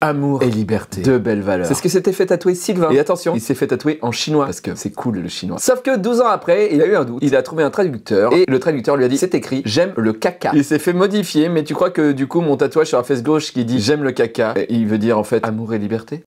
Amour et liberté. Deux belles valeurs. C'est ce que s'était fait tatouer Sylvain. Et attention, il s'est fait tatouer en chinois parce que c'est cool le chinois. Sauf que 12 ans après, il a eu un doute. Il a trouvé un traducteur et le traducteur lui a dit c'est écrit j'aime le caca. Il s'est fait modifier, mais tu crois que du coup mon tatouage sur la fesse gauche qui dit j'aime le caca, il veut dire en fait amour et liberté